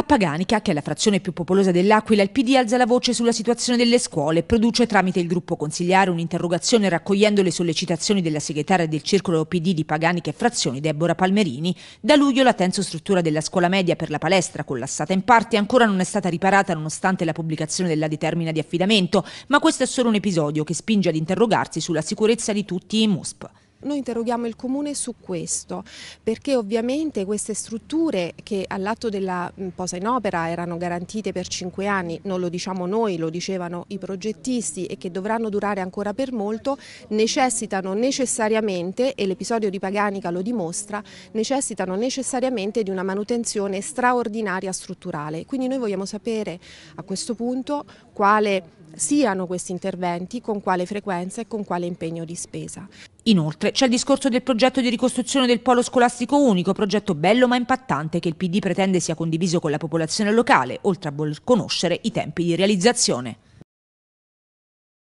A Paganica, che è la frazione più popolosa dell'Aquila, il PD alza la voce sulla situazione delle scuole e produce tramite il gruppo consigliare un'interrogazione raccogliendo le sollecitazioni della segretaria del circolo PD di Paganica e frazioni, Deborah Palmerini. Da luglio la tenso struttura della scuola media per la palestra, collassata in parte, ancora non è stata riparata nonostante la pubblicazione della determina di affidamento, ma questo è solo un episodio che spinge ad interrogarsi sulla sicurezza di tutti i MUSP. Noi interroghiamo il Comune su questo, perché ovviamente queste strutture che all'atto della mm, posa in opera erano garantite per cinque anni, non lo diciamo noi, lo dicevano i progettisti e che dovranno durare ancora per molto, necessitano necessariamente, e l'episodio di Paganica lo dimostra, necessitano necessariamente di una manutenzione straordinaria strutturale. Quindi noi vogliamo sapere a questo punto quale siano questi interventi, con quale frequenza e con quale impegno di spesa. Inoltre c'è il discorso del progetto di ricostruzione del polo scolastico unico, progetto bello ma impattante che il PD pretende sia condiviso con la popolazione locale, oltre a voler conoscere i tempi di realizzazione.